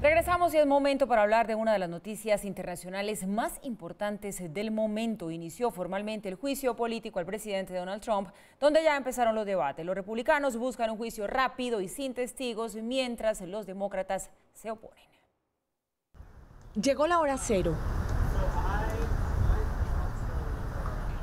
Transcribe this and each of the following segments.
Regresamos y es momento para hablar de una de las noticias internacionales más importantes del momento. Inició formalmente el juicio político al presidente Donald Trump, donde ya empezaron los debates. Los republicanos buscan un juicio rápido y sin testigos, mientras los demócratas se oponen. Llegó la hora cero,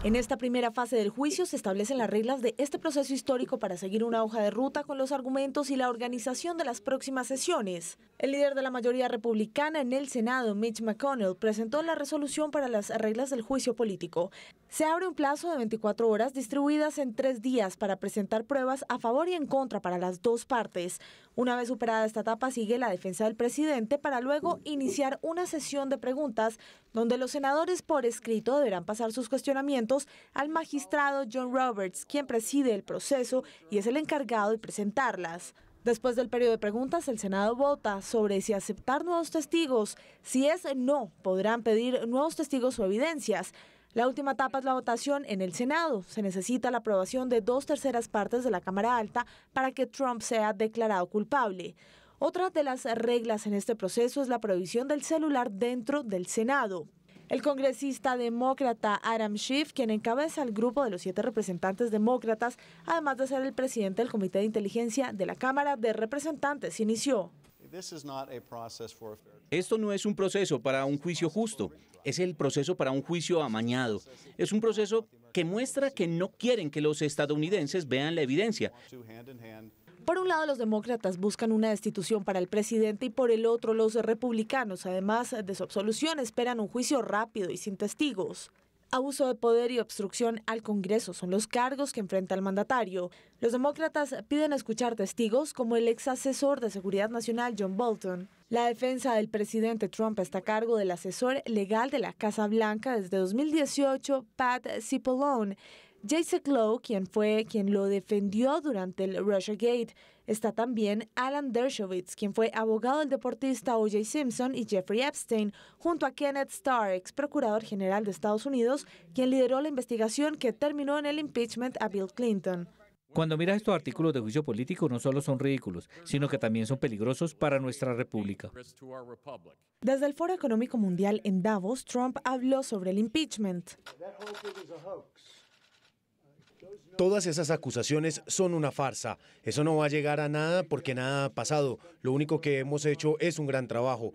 En esta primera fase del juicio se establecen las reglas de este proceso histórico para seguir una hoja de ruta con los argumentos y la organización de las próximas sesiones. El líder de la mayoría republicana en el Senado, Mitch McConnell, presentó la resolución para las reglas del juicio político. Se abre un plazo de 24 horas distribuidas en tres días para presentar pruebas a favor y en contra para las dos partes. Una vez superada esta etapa sigue la defensa del presidente para luego iniciar una sesión de preguntas donde los senadores por escrito deberán pasar sus cuestionamientos al magistrado John Roberts, quien preside el proceso y es el encargado de presentarlas. Después del periodo de preguntas, el Senado vota sobre si aceptar nuevos testigos. Si es no, podrán pedir nuevos testigos o evidencias. La última etapa es la votación en el Senado. Se necesita la aprobación de dos terceras partes de la Cámara Alta para que Trump sea declarado culpable. Otra de las reglas en este proceso es la prohibición del celular dentro del Senado. El congresista demócrata Adam Schiff, quien encabeza el grupo de los siete representantes demócratas, además de ser el presidente del Comité de Inteligencia de la Cámara de Representantes, inició. Esto no es un proceso para un juicio justo, es el proceso para un juicio amañado. Es un proceso que muestra que no quieren que los estadounidenses vean la evidencia. Por un lado, los demócratas buscan una destitución para el presidente y por el otro, los republicanos, además de su absolución, esperan un juicio rápido y sin testigos. Abuso de poder y obstrucción al Congreso son los cargos que enfrenta el mandatario. Los demócratas piden escuchar testigos como el ex asesor de Seguridad Nacional John Bolton. La defensa del presidente Trump está a cargo del asesor legal de la Casa Blanca desde 2018, Pat Cipollone. Jesse Clow, quien fue quien lo defendió durante el Gate, está también Alan Dershowitz, quien fue abogado del deportista O.J. Simpson y Jeffrey Epstein, junto a Kenneth Starr, ex procurador general de Estados Unidos, quien lideró la investigación que terminó en el impeachment a Bill Clinton. Cuando miras estos artículos de juicio político no solo son ridículos, sino que también son peligrosos para nuestra república. Desde el Foro Económico Mundial en Davos, Trump habló sobre el impeachment. Todas esas acusaciones son una farsa. Eso no va a llegar a nada porque nada ha pasado. Lo único que hemos hecho es un gran trabajo.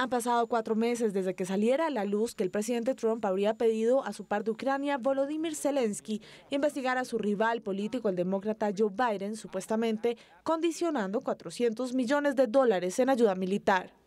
Han pasado cuatro meses desde que saliera a la luz que el presidente Trump habría pedido a su par de Ucrania, Volodymyr Zelensky, investigar a su rival político, el demócrata Joe Biden, supuestamente condicionando 400 millones de dólares en ayuda militar.